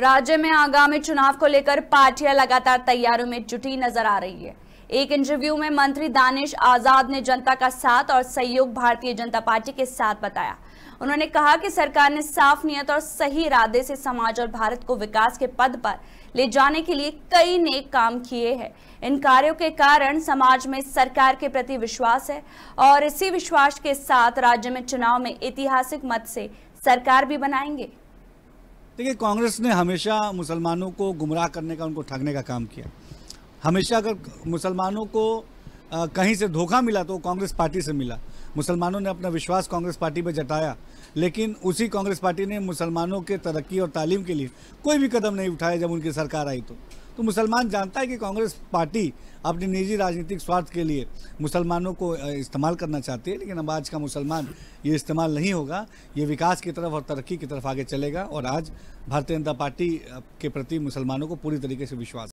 राज्य में आगामी चुनाव को लेकर पार्टियां लगातार तैयारियों में जुटी नजर आ रही है एक इंटरव्यू में मंत्री दानिश आजाद ने जनता का साथ और सहयोग भारतीय जनता पार्टी के साथ बताया उन्होंने कहा कि सरकार ने साफ नियत और सही इरादे से समाज और भारत को विकास के पद पर ले जाने के लिए कई नेक काम किए हैं इन कार्यों के कारण समाज में सरकार के प्रति विश्वास है और इसी विश्वास के साथ राज्य में चुनाव में ऐतिहासिक मत से सरकार भी बनाएंगे देखिए कांग्रेस ने हमेशा मुसलमानों को गुमराह करने का उनको ठगने का काम किया हमेशा अगर मुसलमानों को कहीं से धोखा मिला तो कांग्रेस पार्टी से मिला मुसलमानों ने अपना विश्वास कांग्रेस पार्टी पर जताया लेकिन उसी कांग्रेस पार्टी ने मुसलमानों के तरक्की और तालीम के लिए कोई भी कदम नहीं उठाया जब उनकी सरकार आई तो तो मुसलमान जानता है कि कांग्रेस पार्टी अपने निजी राजनीतिक स्वार्थ के लिए मुसलमानों को इस्तेमाल करना चाहती है लेकिन अब आज का मुसलमान ये इस्तेमाल नहीं होगा ये विकास की तरफ और तरक्की की तरफ आगे चलेगा और आज भारतीय जनता पार्टी के प्रति मुसलमानों को पूरी तरीके से विश्वास